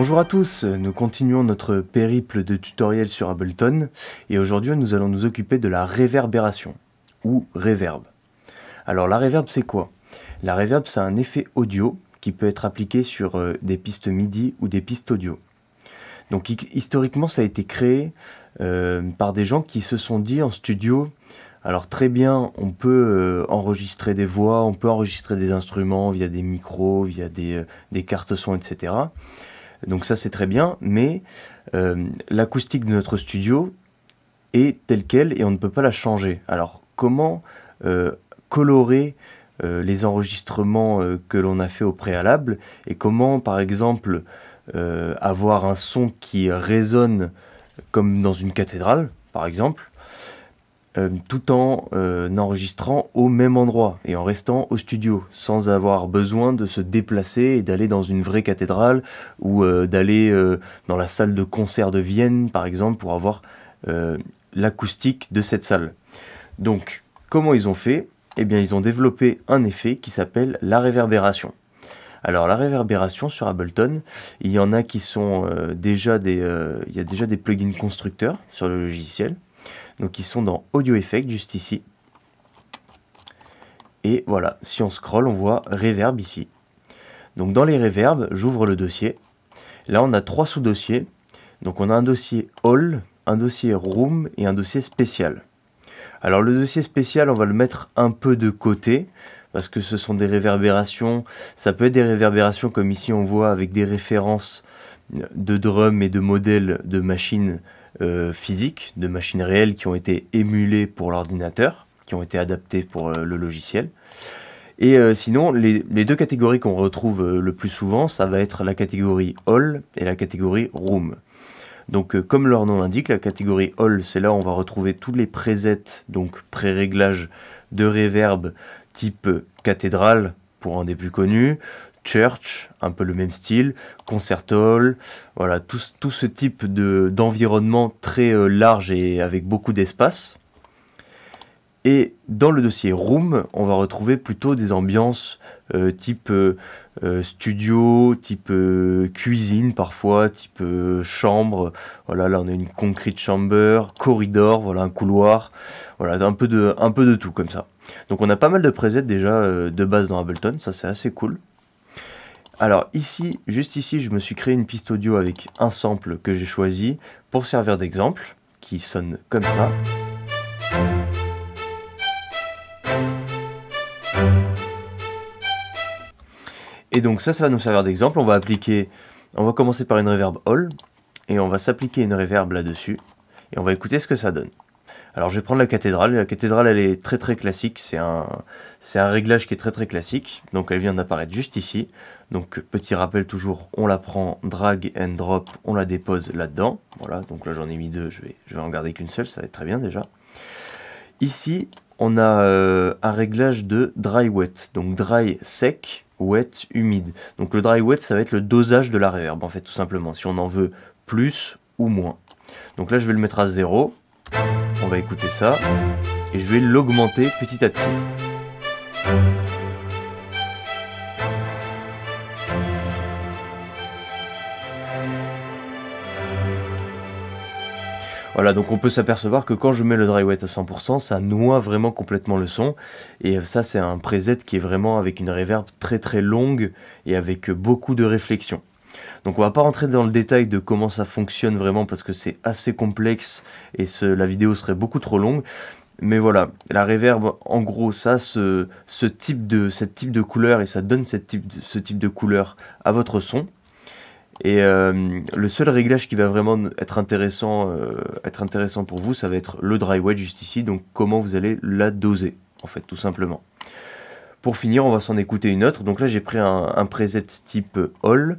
Bonjour à tous, nous continuons notre périple de tutoriel sur Ableton et aujourd'hui nous allons nous occuper de la réverbération ou reverb. Alors la reverb c'est quoi La reverb c'est un effet audio qui peut être appliqué sur euh, des pistes MIDI ou des pistes audio. Donc historiquement ça a été créé euh, par des gens qui se sont dit en studio alors très bien, on peut euh, enregistrer des voix, on peut enregistrer des instruments via des micros, via des, des cartes son, etc. Donc ça c'est très bien, mais euh, l'acoustique de notre studio est telle qu'elle et on ne peut pas la changer. Alors comment euh, colorer euh, les enregistrements que l'on a fait au préalable et comment par exemple avoir un son qui résonne comme dans une cathédrale par exemple euh, tout en euh, enregistrant au même endroit et en restant au studio, sans avoir besoin de se déplacer et d'aller dans une vraie cathédrale ou euh, d'aller dans la salle de concert de Vienne, par exemple, pour avoir l'acoustique de cette salle. Donc, comment ils ont fait Eh bien, ils ont développé un effet qui s'appelle la réverbération. Alors la réverbération sur Ableton, il y en a qui sont déjà il y a déjà des plugins constructeurs sur le logiciel donc ils sont dans Audio Effect, juste ici. Et voilà, si on scroll, on voit Reverb ici. Donc dans les Reverbs, j'ouvre le dossier. Là, on a trois sous-dossiers. Donc on a un dossier All, un dossier Room et un dossier Spécial. Alors le dossier spécial, on va le mettre un peu de côté parce que ce sont des réverbérations. Ça peut être des réverbérations comme ici on voit avec des références de drums et de modèles de machines euh, physiques, de machines réelles qui ont été émulées pour l'ordinateur, qui ont été adaptées pour euh, le logiciel. Et euh, sinon, les, deux catégories qu'on retrouve le plus souvent, ça va être la catégorie Hall et la catégorie Room. Donc comme leur nom l'indique, la catégorie Hall, c'est là où on va retrouver tous les presets, donc pré-réglages de reverb type cathédrale pour un des plus connus, Church, un peu le même style, Concert Hall, voilà, tout, tout ce type d'environnement très euh, large et avec beaucoup d'espace. Et dans le dossier Room, on va retrouver plutôt des ambiances euh, type euh, studio, type cuisine parfois, type chambre. Voilà, là on a une concrete chamber, corridor, voilà un couloir, voilà un peu de, un peu de tout comme ça. Donc on a pas mal de presets déjà de base dans Ableton, ça c'est assez cool. Alors ici, juste ici, je me suis créé une piste audio avec un sample que j'ai choisi pour servir d'exemple, qui sonne comme ça. Et donc ça, ça va nous servir d'exemple. On va appliquer, on va commencer par une reverb all, et on va s'appliquer une reverb là-dessus, et on va écouter ce que ça donne. Alors je vais prendre la cathédrale. La cathédrale, elle est très très classique. C'est un, un réglage qui est très très classique. Donc elle vient d'apparaître juste ici. Donc petit rappel toujours, on la prend, drag and drop, on la dépose là-dedans. Voilà, donc là j'en ai mis deux, je vais, je vais en garder qu'une seule, ça va être très bien déjà. Ici, on a euh, un réglage de dry wet. Donc dry sec, wet humide. Donc le dry wet, ça va être le dosage de la reverb en fait tout simplement. Si on en veut plus ou moins. Donc là je vais le mettre à zéro on va écouter ça, et je vais l'augmenter petit à petit. Voilà, donc on peut s'apercevoir que quand je mets le dry à 100%, ça noie vraiment complètement le son. Et ça, c'est un preset qui est vraiment avec une reverb très très longue et avec beaucoup de réflexion. Donc on va pas rentrer dans le détail de comment ça fonctionne vraiment parce que c'est assez complexe et la vidéo serait beaucoup trop longue. Mais voilà, la reverb, en gros, ça, ce, type, de, cette type de couleur et ça donne ce type de couleur à votre son. Et euh, le seul réglage qui va vraiment être intéressant, euh, être intéressant pour vous, ça va être le dry juste ici, donc comment vous allez la doser, en fait, tout simplement. Pour finir, on va s'en écouter une autre. Donc là, j'ai pris un, un, preset type Hall.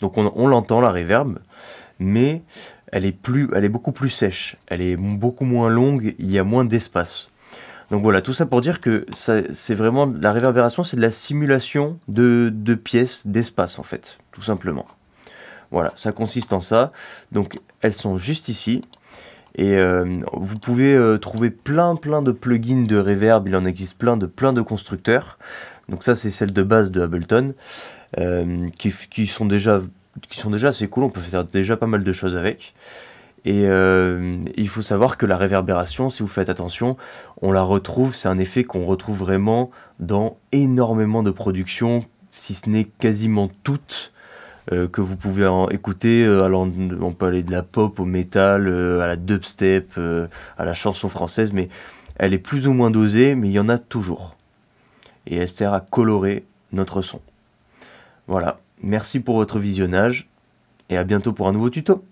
Donc on, l'entend la reverb, mais elle est, plus, elle est beaucoup plus sèche, elle est beaucoup moins longue, il y a moins d'espace. Donc voilà, tout ça pour dire que c'est vraiment la réverbération, c'est de la simulation de, pièces d'espace en fait, tout simplement. Voilà, ça consiste en ça. Donc elles sont juste ici. Et euh, vous pouvez euh, trouver plein plein de plugins de réverb. il en existe plein de plein de constructeurs. Donc ça c'est celle de base de Ableton. Euh, qui, sont déjà, qui sont déjà assez cool, on peut faire déjà pas mal de choses avec. Et euh, il faut savoir que la réverbération, si vous faites attention, on la retrouve, c'est un effet qu'on retrouve vraiment dans énormément de productions, si ce n'est quasiment toutes euh, que vous pouvez écouter. on peut aller de la pop au métal, à la dubstep, à la chanson française, mais elle est plus ou moins dosée, mais il y en a toujours. Et elle sert à colorer notre son. Voilà, merci pour votre visionnage et à bientôt pour un nouveau tuto.